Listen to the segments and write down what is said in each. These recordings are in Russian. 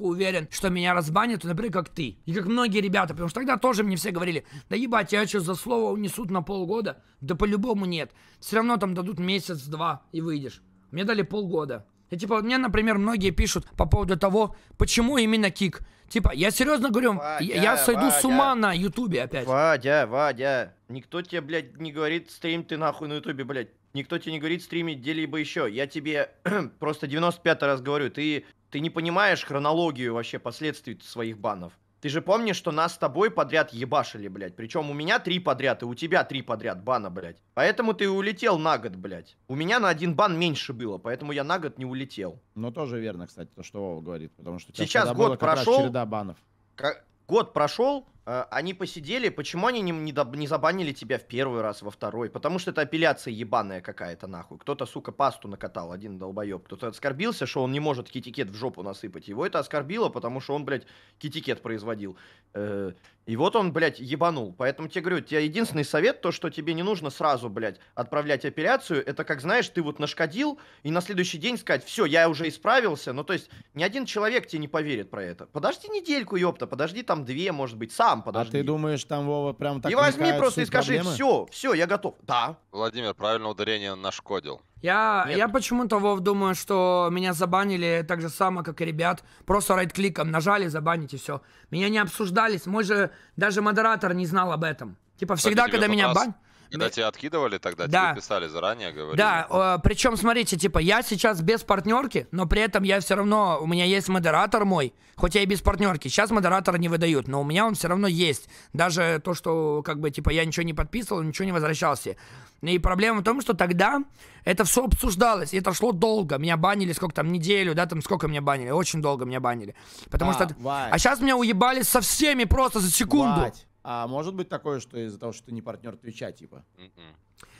уверен, что меня разбанят, например, как ты. И как многие ребята, потому что тогда тоже мне все говорили, да ебать, я что, за слово унесут на полгода? Да по-любому нет. Все равно там дадут месяц-два и выйдешь. Мне дали полгода. И типа, мне, например, многие пишут по поводу того, почему именно кик. Типа, я серьезно говорю, Вадя, я, я сойду Вадя. с ума на ютубе опять. Вадя, Вадя, никто тебе, блядь, не говорит, стрим ты нахуй на ютубе, блядь. Никто тебе не говорит стримить где-либо еще. Я тебе просто 95 раз говорю, ты ты не понимаешь хронологию вообще последствий своих банов. Ты же помнишь, что нас с тобой подряд ебашили, блядь. Причем у меня три подряд, и у тебя три подряд бана, блядь. Поэтому ты улетел на год, блядь. У меня на один бан меньше было, поэтому я на год не улетел. Ну, тоже верно, кстати, то, что Вова говорит. Потому что Сейчас год прошел. череда банов. Как... Год прошел, Э, они посидели, почему они не, не, не забанили тебя в первый раз, во второй? Потому что это апелляция ебаная какая-то, нахуй. Кто-то, сука, пасту накатал, один долбоеб. Кто-то оскорбился, что он не может китикет в жопу насыпать. Его это оскорбило, потому что он, блядь, китикет производил. Э, и вот он, блядь, ебанул. Поэтому тебе говорю, тебе единственный совет, то, что тебе не нужно сразу, блядь, отправлять апелляцию, это как, знаешь, ты вот нашкодил, и на следующий день сказать, все, я уже исправился. Ну, то есть, ни один человек тебе не поверит про это. Подожди недельку, ёпта, подожди там две, может быть, сам а подожди. А ты думаешь, там, Вова, прям так... И возьми просто и скажи, все, все, я готов. Да. Владимир, правильно ударение нашкодил. Я, я почему-то, Вов, думаю, что меня забанили так же само, как и ребят. Просто райт-кликом нажали, забанить и все. Меня не обсуждались. мы же даже модератор не знал об этом. Типа всегда, Кстати, когда а меня раз... бан... Когда тебя откидывали тогда, да. тебе писали заранее, говорили. Да, причем, смотрите, типа, я сейчас без партнерки, но при этом я все равно, у меня есть модератор мой, хотя и без партнерки. Сейчас модератора не выдают, но у меня он все равно есть. Даже то, что, как бы, типа, я ничего не подписывал, ничего не возвращался. И проблема в том, что тогда это все обсуждалось, и это шло долго. Меня банили сколько там, неделю, да, там сколько меня банили, очень долго меня банили. Потому а, что... Вать. А сейчас меня уебали со всеми просто за секунду. Вать. А может быть такое, что из-за того, что ты не партнер Твича, типа?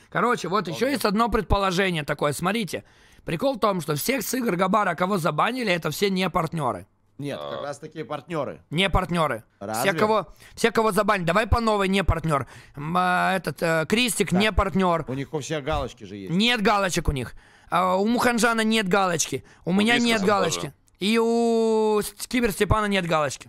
Короче, вот okay. еще есть одно предположение такое. Смотрите, прикол в том, что всех с игр Габара, кого забанили, это все не партнеры. Нет, а. как раз такие партнеры. Не партнеры. Разве? Все кого, все, кого забанили. Давай по новой, не партнер. А, этот, э, Кристик, да. не партнер. У них у всех галочки же есть. Нет галочек у них. А у Муханжана нет галочки. У, у меня нет галочки. Тоже. И у Кибер Степана нет галочки.